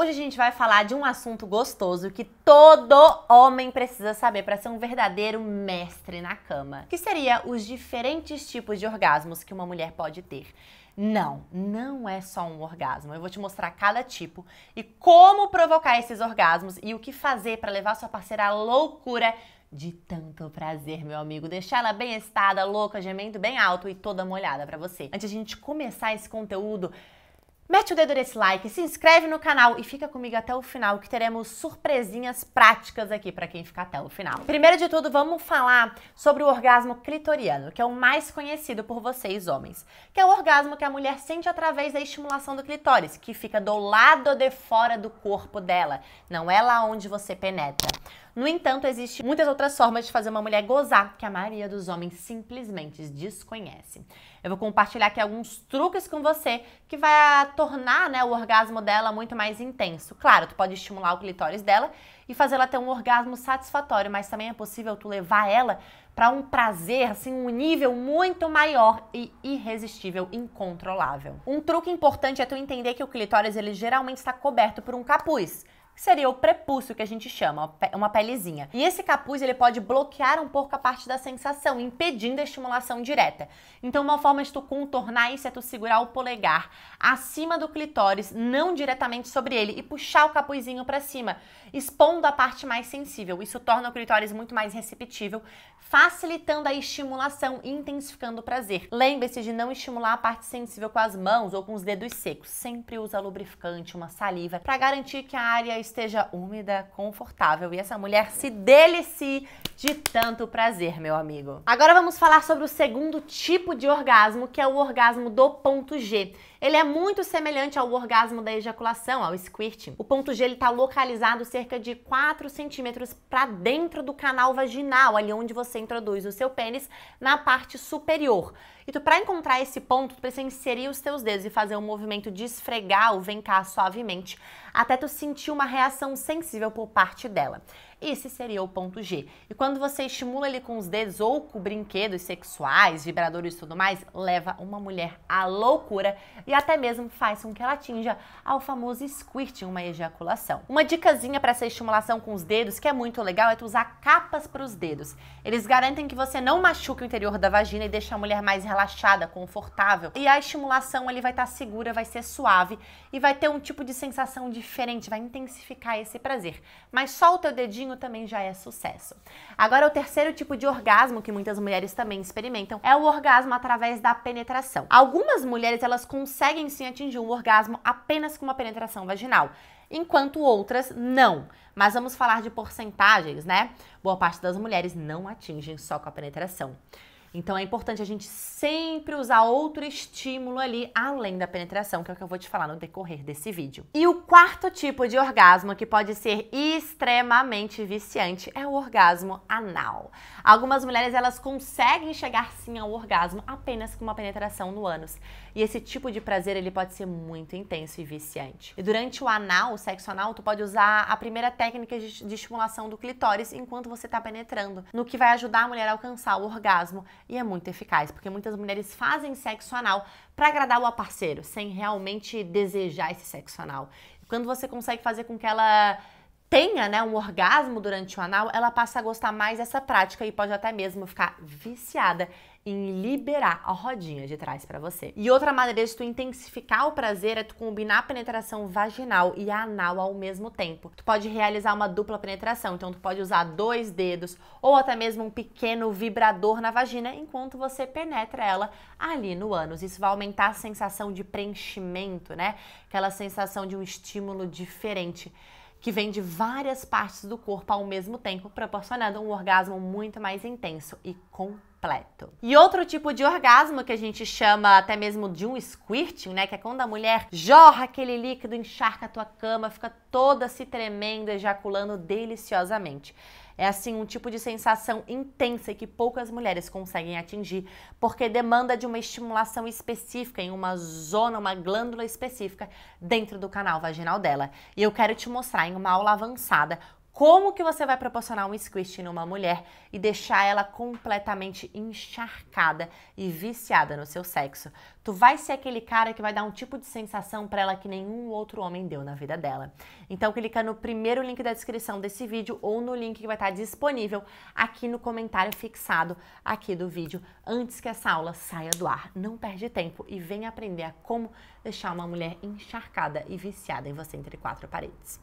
Hoje a gente vai falar de um assunto gostoso que todo homem precisa saber para ser um verdadeiro mestre na cama, que seria os diferentes tipos de orgasmos que uma mulher pode ter. Não, não é só um orgasmo. Eu vou te mostrar cada tipo e como provocar esses orgasmos e o que fazer para levar sua parceira à loucura de tanto prazer, meu amigo. Deixar ela bem estada, louca, gemendo bem alto e toda molhada para você. Antes de a gente começar esse conteúdo, Mete o dedo nesse like, se inscreve no canal e fica comigo até o final que teremos surpresinhas práticas aqui para quem ficar até o final. Primeiro de tudo, vamos falar sobre o orgasmo clitoriano, que é o mais conhecido por vocês homens, que é o orgasmo que a mulher sente através da estimulação do clitóris, que fica do lado de fora do corpo dela, não é lá onde você penetra. No entanto, existe muitas outras formas de fazer uma mulher gozar que a maioria dos homens simplesmente desconhece. Eu vou compartilhar aqui alguns truques com você que vai tornar né, o orgasmo dela muito mais intenso. Claro, tu pode estimular o clitóris dela e fazer ela ter um orgasmo satisfatório, mas também é possível tu levar ela para um prazer, assim, um nível muito maior e irresistível, incontrolável. Um truque importante é tu entender que o clitóris ele geralmente está coberto por um capuz que seria o prepúcio que a gente chama, uma pelezinha. E esse capuz ele pode bloquear um pouco a parte da sensação, impedindo a estimulação direta. Então, uma forma de tu contornar isso é tu segurar o polegar acima do clitóris, não diretamente sobre ele, e puxar o capuzinho para cima, expondo a parte mais sensível. Isso torna o clitóris muito mais receptível, facilitando a estimulação e intensificando o prazer. Lembre-se de não estimular a parte sensível com as mãos ou com os dedos secos. Sempre usa lubrificante, uma saliva, para garantir que a área esteja úmida, confortável e essa mulher se delicie de tanto prazer, meu amigo. Agora vamos falar sobre o segundo tipo de orgasmo, que é o orgasmo do ponto G. Ele é muito semelhante ao orgasmo da ejaculação, ao squirting. O ponto G está localizado cerca de 4 centímetros para dentro do canal vaginal, ali onde você introduz o seu pênis, na parte superior. E tu, para encontrar esse ponto, tu precisa inserir os teus dedos e fazer um movimento de esfregar o vem cá suavemente até tu sentir uma reação sensível por parte dela. Esse seria o ponto G. E quando você estimula ele com os dedos ou com brinquedos sexuais, vibradores e tudo mais, leva uma mulher à loucura e até mesmo faz com que ela atinja ao famoso squirt, uma ejaculação. Uma dicasinha para essa estimulação com os dedos, que é muito legal, é tu usar capas para os dedos. Eles garantem que você não machuque o interior da vagina e deixa a mulher mais relaxada, confortável. E a estimulação ele vai estar tá segura, vai ser suave e vai ter um tipo de sensação diferente, vai intensificar esse prazer. Mas só o teu dedinho minutinho também já é sucesso. Agora, o terceiro tipo de orgasmo que muitas mulheres também experimentam é o orgasmo através da penetração. Algumas mulheres elas conseguem sim atingir um orgasmo apenas com uma penetração vaginal enquanto outras não. Mas vamos falar de porcentagens, né? Boa parte das mulheres não atingem só com a penetração. Então é importante a gente sempre usar outro estímulo ali além da penetração, que é o que eu vou te falar no decorrer desse vídeo. E o quarto tipo de orgasmo que pode ser extremamente viciante é o orgasmo anal. Algumas mulheres elas conseguem chegar sim ao orgasmo apenas com uma penetração no ânus. E esse tipo de prazer ele pode ser muito intenso e viciante. E durante o anal, o sexo anal, tu pode usar a primeira técnica de estimulação do clitóris enquanto você está penetrando, no que vai ajudar a mulher a alcançar o orgasmo e é muito eficaz, porque muitas mulheres fazem sexo anal para agradar o parceiro, sem realmente desejar esse sexo anal. quando você consegue fazer com que ela tenha né, um orgasmo durante o anal, ela passa a gostar mais dessa prática e pode até mesmo ficar viciada em liberar a rodinha de trás para você. E outra maneira de tu intensificar o prazer é tu combinar a penetração vaginal e anal ao mesmo tempo. Tu pode realizar uma dupla penetração, então tu pode usar dois dedos ou até mesmo um pequeno vibrador na vagina enquanto você penetra ela ali no ânus. Isso vai aumentar a sensação de preenchimento, né? Aquela sensação de um estímulo diferente que vem de várias partes do corpo ao mesmo tempo, proporcionando um orgasmo muito mais intenso e completo completo. E outro tipo de orgasmo que a gente chama até mesmo de um squirting, né, que é quando a mulher jorra aquele líquido, encharca a tua cama, fica toda se tremendo, ejaculando deliciosamente. É assim um tipo de sensação intensa que poucas mulheres conseguem atingir, porque demanda de uma estimulação específica em uma zona, uma glândula específica dentro do canal vaginal dela. E eu quero te mostrar em uma aula avançada como que você vai proporcionar um squish numa mulher e deixar ela completamente encharcada e viciada no seu sexo? Tu vai ser aquele cara que vai dar um tipo de sensação para ela que nenhum outro homem deu na vida dela. Então clica no primeiro link da descrição desse vídeo ou no link que vai estar disponível aqui no comentário fixado aqui do vídeo antes que essa aula saia do ar. Não perde tempo e vem aprender a como deixar uma mulher encharcada e viciada em você entre quatro paredes.